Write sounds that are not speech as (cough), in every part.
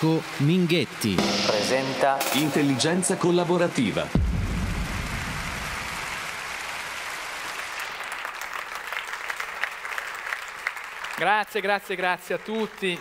Marco Minghetti. Presenta Intelligenza collaborativa. Grazie, grazie, grazie a tutti.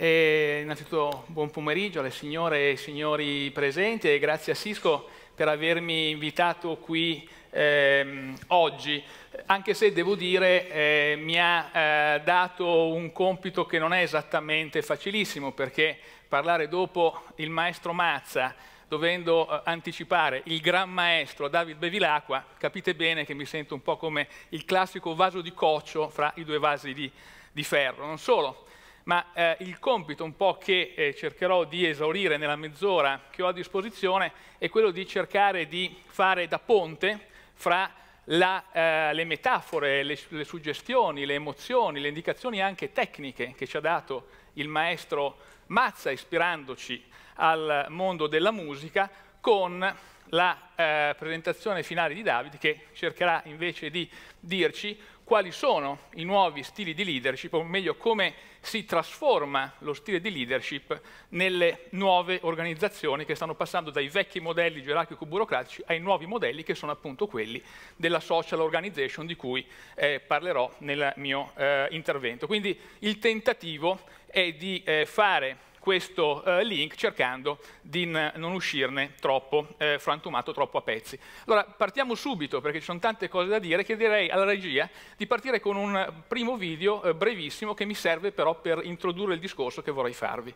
E innanzitutto buon pomeriggio alle signore e ai signori presenti e grazie a Cisco per avermi invitato qui ehm, oggi, anche se devo dire eh, mi ha eh, dato un compito che non è esattamente facilissimo perché parlare dopo il maestro Mazza dovendo eh, anticipare il gran maestro David Bevilacqua, capite bene che mi sento un po' come il classico vaso di coccio fra i due vasi di, di ferro. Non solo, ma eh, il compito un po' che eh, cercherò di esaurire nella mezz'ora che ho a disposizione è quello di cercare di fare da ponte fra la, eh, le metafore, le, le, suggestioni, le emozioni, le indicazioni anche tecniche che ci ha dato il maestro Mazza ispirandoci al mondo della musica con la eh, presentazione finale di David che cercherà invece di dirci quali sono i nuovi stili di leadership, o meglio come si trasforma lo stile di leadership nelle nuove organizzazioni che stanno passando dai vecchi modelli gerarchico-burocratici ai nuovi modelli che sono appunto quelli della social organization di cui eh, parlerò nel mio eh, intervento. Quindi il tentativo è di eh, fare questo eh, link cercando di non uscirne troppo eh, frantumato, troppo a pezzi. Allora partiamo subito perché ci sono tante cose da dire, chiederei alla regia di partire con un primo video eh, brevissimo che mi serve però per introdurre il discorso che vorrei farvi.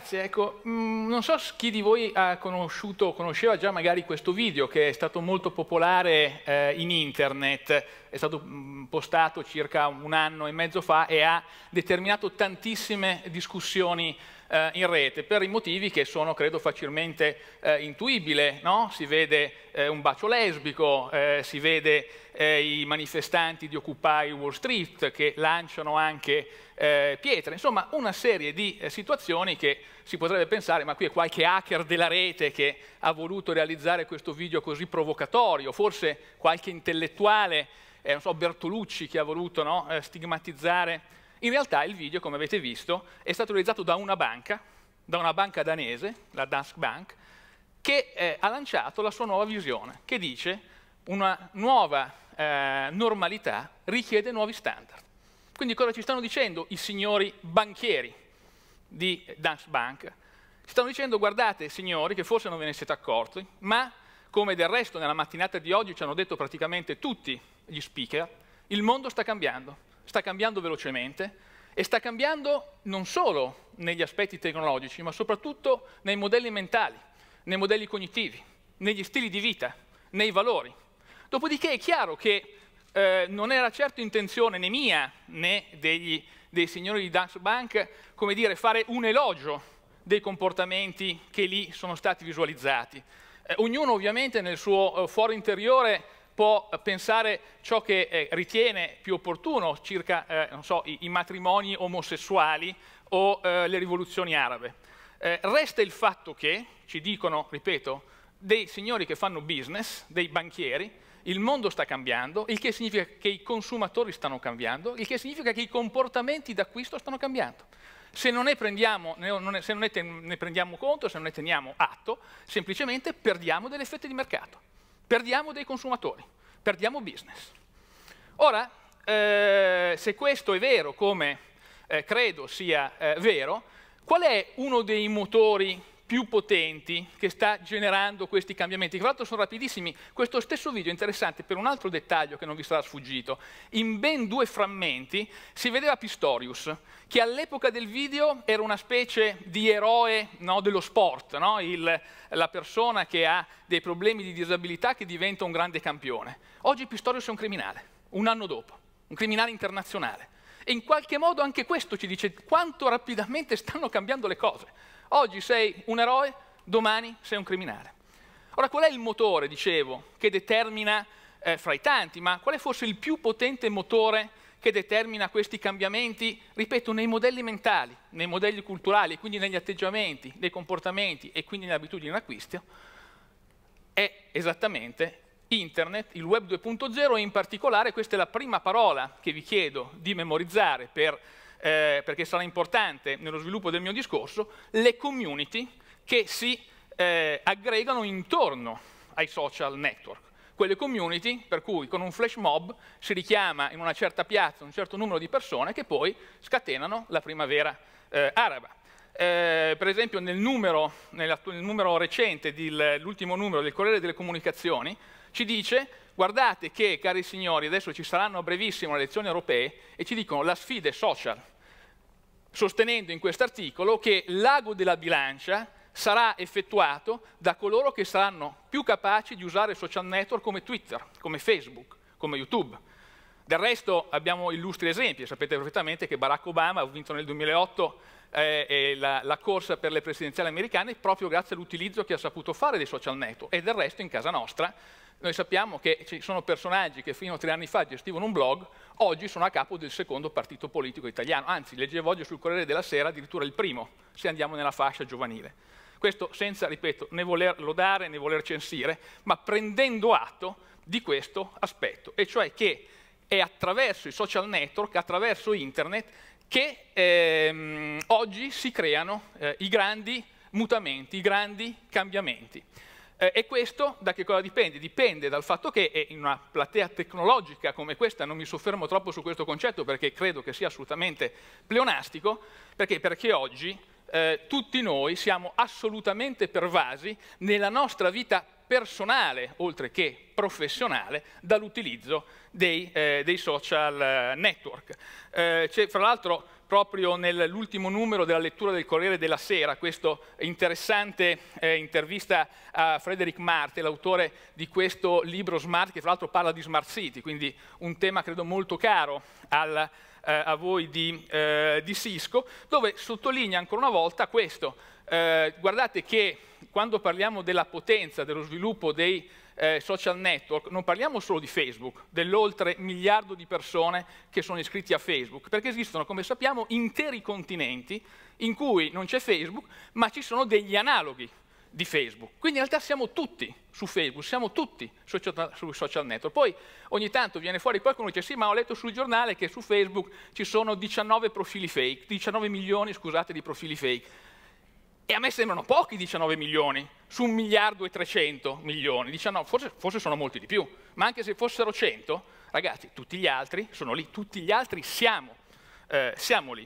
ragazzi, ecco, mh, mm, non so chi di voi ha conosciuto o conosceva già magari questo video che è stato molto popolare eh, in internet, è stato mh, mm, postato circa un anno e mezzo fa e ha determinato tantissime discussioni eh, in rete per i motivi che sono credo facilmente eh, intuibile, no? si vede eh, un bacio lesbico, eh, si vede eh, i manifestanti di Occupy Wall Street che lanciano anche eh, pietre, insomma una serie di situazioni che si potrebbe pensare ma qui è qualche hacker della rete che ha voluto realizzare questo video così provocatorio, forse qualche intellettuale eh, so, Bertolucci che ha voluto no, stigmatizzare in realtà il video, come avete visto, è stato realizzato da una banca, da una banca danese, la Danske Bank, che eh, ha lanciato la sua nuova visione, che dice una nuova eh, normalità richiede nuovi standard. Quindi cosa ci stanno dicendo i signori banchieri di Danske Bank? Ci stanno dicendo, guardate signori, che forse non ve ne siete accorti, ma come del resto nella mattinata di oggi ci hanno detto praticamente tutti gli speaker, il mondo sta cambiando sta cambiando velocemente e sta cambiando non solo negli aspetti tecnologici, ma soprattutto nei modelli mentali, nei modelli cognitivi, negli stili di vita, nei valori. Dopodiché è chiaro che eh, non era certo intenzione né mia né degli, dei signori di Danske Bank come dire, fare un elogio dei comportamenti che lì sono stati visualizzati. Eh, ognuno ovviamente nel suo eh, foro interiore può pensare ciò che eh, ritiene più opportuno circa eh, so, i, i, matrimoni omosessuali o eh, le rivoluzioni arabe. Eh, resta il fatto che, ci dicono, ripeto, dei signori che fanno business, dei banchieri, il mondo sta cambiando, il che significa che i consumatori stanno cambiando, il che significa che i comportamenti d'acquisto stanno cambiando. Se non, ne prendiamo, se non ne prendiamo conto, se non ne teniamo atto, semplicemente perdiamo delle fette di mercato perdiamo dei consumatori, perdiamo business. Ora, eh, se questo è vero, come eh, credo sia eh, vero, qual è uno dei motori più potenti che sta generando questi cambiamenti. Tra l'altro sono rapidissimi. Questo stesso video è interessante per un altro dettaglio che non vi sarà sfuggito. In ben due frammenti si vedeva Pistorius, che all'epoca del video era una specie di eroe no, dello sport, no? Il, la persona che ha dei problemi di disabilità che diventa un grande campione. Oggi Pistorius è un criminale, un anno dopo, un criminale internazionale. E in qualche modo anche questo ci dice quanto rapidamente stanno cambiando le cose. Oggi sei un eroe, domani sei un criminale. Ora, qual è il motore, dicevo, che determina, eh, fra i tanti, ma qual è forse il più potente motore che determina questi cambiamenti, ripeto, nei modelli mentali, nei modelli culturali, quindi negli atteggiamenti, nei comportamenti e quindi nelle abitudini d'acquisto, è esattamente Internet, il Web 2.0 e in particolare questa è la prima parola che vi chiedo di memorizzare per eh, perché sarà importante nello sviluppo del mio discorso, le community che si eh, aggregano intorno ai social network. Quelle community per cui con un flash mob si richiama in una certa piazza un certo numero di persone che poi scatenano la primavera eh, araba. Eh, per esempio nel numero, nel numero recente, l'ultimo numero del Corriere delle Comunicazioni, ci dice Guardate che, cari signori, adesso ci saranno a brevissimo le elezioni europee e ci dicono la sfida è social, sostenendo in questo articolo che l'ago della bilancia sarà effettuato da coloro che saranno più capaci di usare social network come Twitter, come Facebook, come YouTube. Del resto abbiamo illustri esempi, sapete perfettamente che Barack Obama ha vinto nel 2008 eh, la, la, corsa per le presidenziali americane proprio grazie all'utilizzo che ha saputo fare dei social network e del resto in casa nostra noi sappiamo che ci sono personaggi che fino a tre anni fa gestivano un blog, oggi sono a capo del secondo partito politico italiano, anzi leggevo oggi sul Corriere della Sera addirittura il primo, se andiamo nella fascia giovanile. Questo senza, ripeto, né voler lodare né voler censire, ma prendendo atto di questo aspetto, e cioè che è attraverso i social network, attraverso internet, che ehm, oggi si creano eh, i grandi mutamenti, i grandi cambiamenti. Eh, e questo da che cosa dipende? Dipende dal fatto che, eh, in una platea tecnologica come questa non mi soffermo troppo su questo concetto perché credo che sia assolutamente pleonastico, perché, perché oggi eh, tutti noi siamo assolutamente pervasi nella nostra vita personale, oltre che professionale, dall'utilizzo dei, eh, dei, social eh, network. Eh, fra l'altro proprio nell'ultimo numero della lettura del Corriere della Sera, questa interessante eh, intervista a Frederick Marte, l'autore di questo libro Smart, che fra l'altro parla di Smart City, quindi un tema credo molto caro al eh, a voi di, eh, di, Cisco, dove sottolinea ancora una volta questo, eh, guardate che quando parliamo della potenza dello sviluppo dei eh, social network, non parliamo solo di Facebook, dell'oltre miliardo di persone che sono iscritti a Facebook, perché esistono, come sappiamo, interi continenti in cui non c'è Facebook, ma ci sono degli analoghi di Facebook. Quindi in realtà siamo tutti su Facebook, siamo tutti sui social network. Poi ogni tanto viene fuori qualcuno e dice sì, ma ho letto sul giornale che su Facebook ci sono 19 profili fake, 19 milioni, scusate, di profili fake. E a me sembrano pochi 19 milioni su 1 miliardo e 300 milioni. 19, ah, forse, forse sono molti di più, ma anche se fossero 100, ragazzi, tutti gli altri sono lì, tutti gli altri siamo, eh, siamo lì.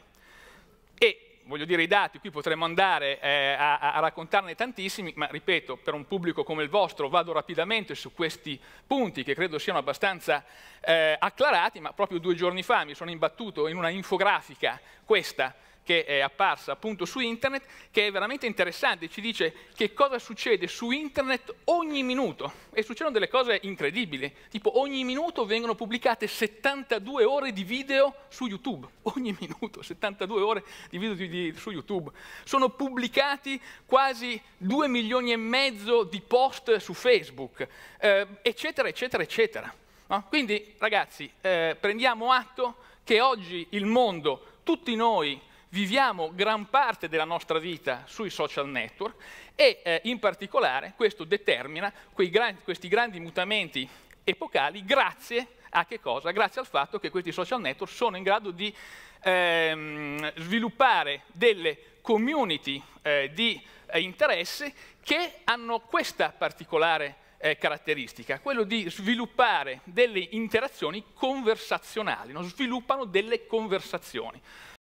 E voglio dire i dati, qui potremmo andare eh, a, a, raccontarne tantissimi, ma ripeto, per un pubblico come il vostro vado rapidamente su questi punti che credo siano abbastanza eh, acclarati, ma proprio due giorni fa mi sono imbattuto in una infografica, questa, che è apparsa appunto su internet, che è veramente interessante, ci dice che cosa succede su internet ogni minuto. E succedono delle cose incredibili, tipo ogni minuto vengono pubblicate 72 ore di video su YouTube, (laughs) ogni minuto 72 ore di video di, di, su YouTube. Sono pubblicati quasi 2 milioni e mezzo di post su Facebook, eh, eccetera, eccetera, eccetera. No? Quindi ragazzi, eh, prendiamo atto che oggi il mondo, tutti noi, viviamo gran parte della nostra vita sui social network e eh, in particolare questo determina gran, questi grandi mutamenti epocali grazie a che cosa? Grazie al fatto che questi social network sono in grado di ehm, sviluppare delle community eh, di eh, interesse che hanno questa particolare eh, caratteristica, quello di sviluppare delle interazioni conversazionali, no? sviluppano delle conversazioni.